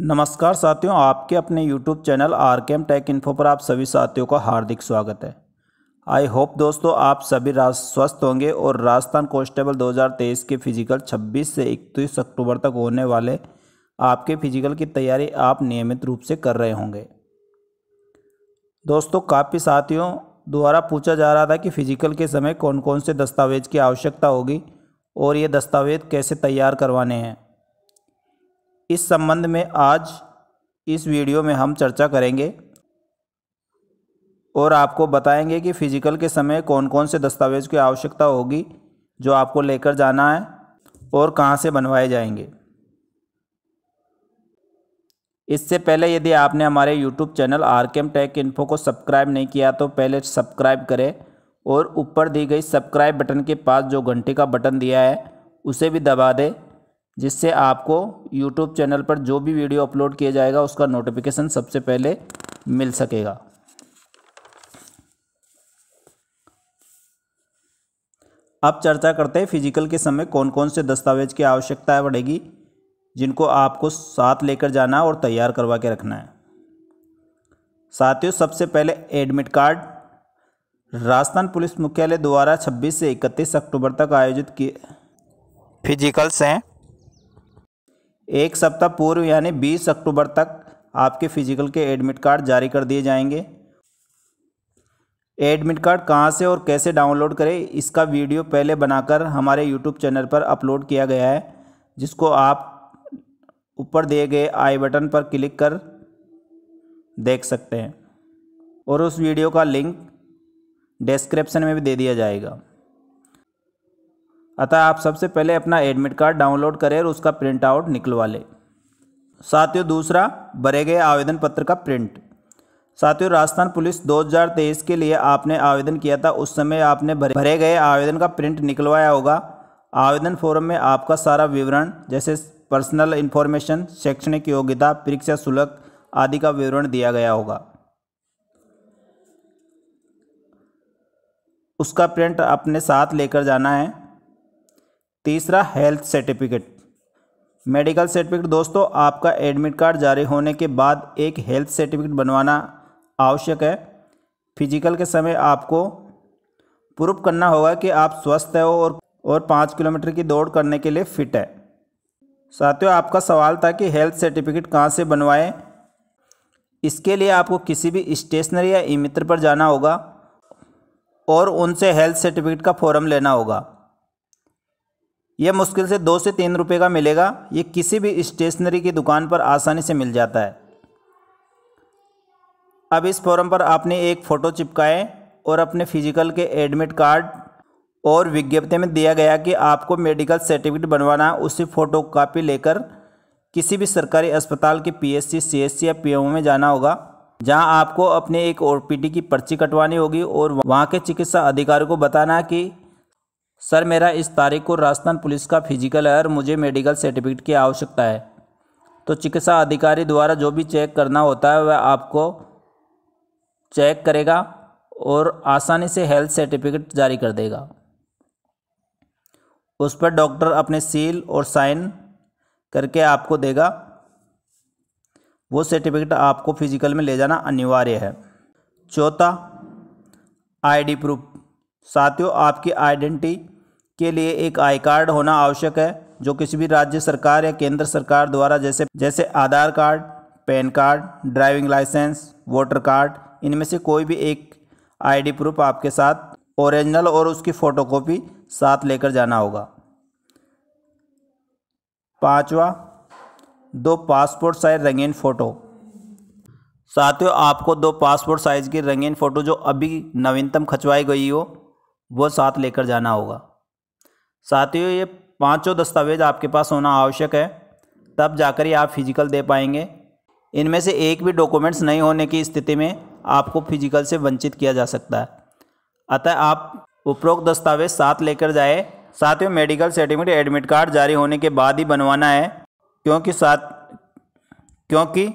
नमस्कार साथियों आपके अपने YouTube channel R K M tech info पर आप सभी साथियों का हार्दिक स्वागत है आई होप दोस्तों आप सभी स्वस्थ होंगे और राजस्थान कॉन्स्टेबल 2023 के फिजिकल 26 से 31 अक्टूबर तक होने वाले आपके फिजिकल की तैयारी आप नियमित रूप से कर रहे होंगे दोस्तों काफ़ी साथियों द्वारा पूछा जा रहा था कि फिजिकल के समय कौन कौन से दस्तावेज की आवश्यकता होगी और ये दस्तावेज कैसे तैयार करवाने हैं इस संबंध में आज इस वीडियो में हम चर्चा करेंगे और आपको बताएंगे कि फ़िज़िकल के समय कौन कौन से दस्तावेज़ की आवश्यकता होगी जो आपको लेकर जाना है और कहाँ से बनवाए जाएंगे इससे पहले यदि आपने हमारे YouTube channel R M tech info को सब्सक्राइब नहीं किया तो पहले सब्सक्राइब करें और ऊपर दी गई सब्सक्राइब बटन के पास जो घंटे का बटन दिया है उसे भी दबा दें जिससे आपको यूट्यूब चैनल पर जो भी वीडियो अपलोड किया जाएगा उसका नोटिफिकेशन सबसे पहले मिल सकेगा अब चर्चा करते हैं फिजिकल के समय कौन कौन से दस्तावेज की आवश्यकता पड़ेगी जिनको आपको साथ लेकर जाना और तैयार करवा के रखना है साथियों सबसे पहले एडमिट कार्ड राजस्थान पुलिस मुख्यालय द्वारा 26 से 31 अक्टूबर तक आयोजित किए फिजिकल्स हैं एक सप्ताह पूर्व यानी 20 अक्टूबर तक आपके फिजिकल के एडमिट कार्ड जारी कर दिए जाएंगे एडमिट कार्ड कहाँ से और कैसे डाउनलोड करें इसका वीडियो पहले बनाकर हमारे यूट्यूब चैनल पर अपलोड किया गया है जिसको आप ऊपर दिए गए आई बटन पर क्लिक कर देख सकते हैं और उस वीडियो का लिंक डिस्क्रिप्शन में भी दे दिया जाएगा अतः आप सबसे पहले अपना एडमिट कार्ड डाउनलोड करें और उसका प्रिंट आउट निकलवा लें साथियों दूसरा भरे गए आवेदन पत्र का प्रिंट साथियों राजस्थान पुलिस 2023 के लिए आपने आवेदन किया था उस समय आपने भरे गए आवेदन का प्रिंट निकलवाया होगा आवेदन फॉर्म में आपका सारा विवरण जैसे पर्सनल इन्फॉर्मेशन शैक्षणिक योग्यता परीक्षा शुल्क आदि का विवरण दिया गया होगा उसका प्रिंट अपने साथ लेकर जाना है तीसरा हेल्थ सर्टिफिकेट मेडिकल सर्टिफिकेट दोस्तों आपका एडमिट कार्ड जारी होने के बाद एक हेल्थ सर्टिफिकेट बनवाना आवश्यक है फिजिकल के समय आपको प्रूफ करना होगा कि आप स्वस्थ है और और पाँच किलोमीटर की दौड़ करने के लिए फिट है साथियों आपका सवाल था कि हेल्थ सर्टिफिकेट कहाँ से बनवाएं इसके लिए आपको किसी भी स्टेशनरी या ई मित्र पर जाना होगा और उनसे हेल्थ सर्टिफिकेट का फॉर्म लेना होगा ये मुश्किल से दो से तीन रुपये का मिलेगा ये किसी भी स्टेशनरी की दुकान पर आसानी से मिल जाता है अब इस फॉर्म पर आपने एक फ़ोटो चिपकाए और अपने फिजिकल के एडमिट कार्ड और विज्ञप्ति में दिया गया कि आपको मेडिकल सर्टिफिकेट बनवाना उसी फ़ोटो कापी लेकर किसी भी सरकारी अस्पताल के पीएससी, सीएससी या पीएमओ में जाना होगा जहां आपको अपने एक ओपीडी की पर्ची कटवानी होगी और वहां के चिकित्सा अधिकारी को बताना कि सर मेरा इस तारीख को राजस्थान पुलिस का फिजिकल है और मुझे मेडिकल सर्टिफिकेट की आवश्यकता है तो चिकित्सा अधिकारी द्वारा जो भी चेक करना होता है वह आपको चेक करेगा और आसानी से हेल्थ सर्टिफिकेट जारी कर देगा उस पर डॉक्टर अपने सील और साइन करके आपको देगा वो सर्टिफिकेट आपको फिजिकल में ले जाना अनिवार्य है चौथा आईडी प्रूफ साथियों आपकी आइडेंटिटी के लिए एक आई कार्ड होना आवश्यक है जो किसी भी राज्य सरकार या केंद्र सरकार द्वारा जैसे जैसे Aadhaar card PAN card driving licence voter card इनमें से कोई भी एक आईडी प्रूफ आपके साथ ओरिजिनल और उसकी फ़ोटोकॉपी साथ लेकर जाना होगा पांचवा दो पासपोर्ट साइज रंगीन फ़ोटो साथियों आपको दो पासपोर्ट साइज़ की रंगीन फ़ोटो जो अभी नवीनतम खचवाई गई हो वो साथ लेकर जाना होगा साथियों ये पांचों दस्तावेज आपके पास होना आवश्यक है तब जाकर ही आप फिजिकल दे पाएंगे इनमें से एक भी डॉक्यूमेंट्स नहीं होने की स्थिति में आपको फिजिकल से वंचित किया जा सकता है अतः आप उपरोक्त दस्तावेज साथ लेकर जाए साथियों मेडिकल सर्टिफिकेट एडमिट कार्ड जारी होने के बाद ही बनवाना है क्योंकि साथ क्योंकि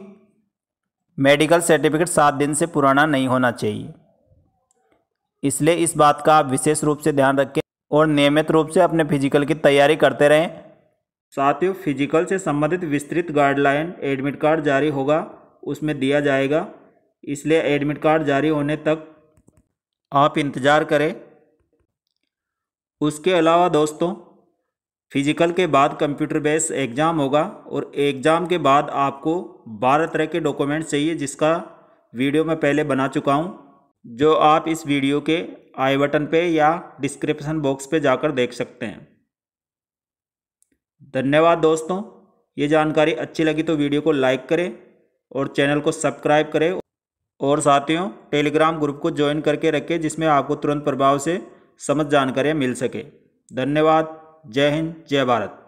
मेडिकल सर्टिफिकेट सात दिन से पुराना नहीं होना चाहिए इसलिए इस बात का आप विशेष रूप से ध्यान रखें और नियमित रूप से अपने फिजिकल की तैयारी करते रहें साथ ही फिजिकल से संबंधित विस्तृत गाइडलाइन एडमिट कार्ड जारी होगा उसमें दिया जाएगा इसलिए एडमिट कार्ड जारी होने तक आप इंतज़ार करें उसके अलावा दोस्तों फिजिकल के बाद कंप्यूटर बेस एग्ज़ाम होगा और एग्ज़ाम के बाद आपको बारह तरह के डॉक्यूमेंट्स चाहिए जिसका वीडियो मैं पहले बना चुका हूँ जो आप इस वीडियो के आई बटन पे या डिस्क्रिप्शन बॉक्स पे जाकर देख सकते हैं धन्यवाद दोस्तों ये जानकारी अच्छी लगी तो वीडियो को लाइक करें और चैनल को सब्सक्राइब करें और साथियों टेलीग्राम ग्रुप को ज्वाइन करके रखें जिसमें आपको तुरंत प्रभाव से समझ जानकारियाँ मिल सके धन्यवाद जय हिंद जय भारत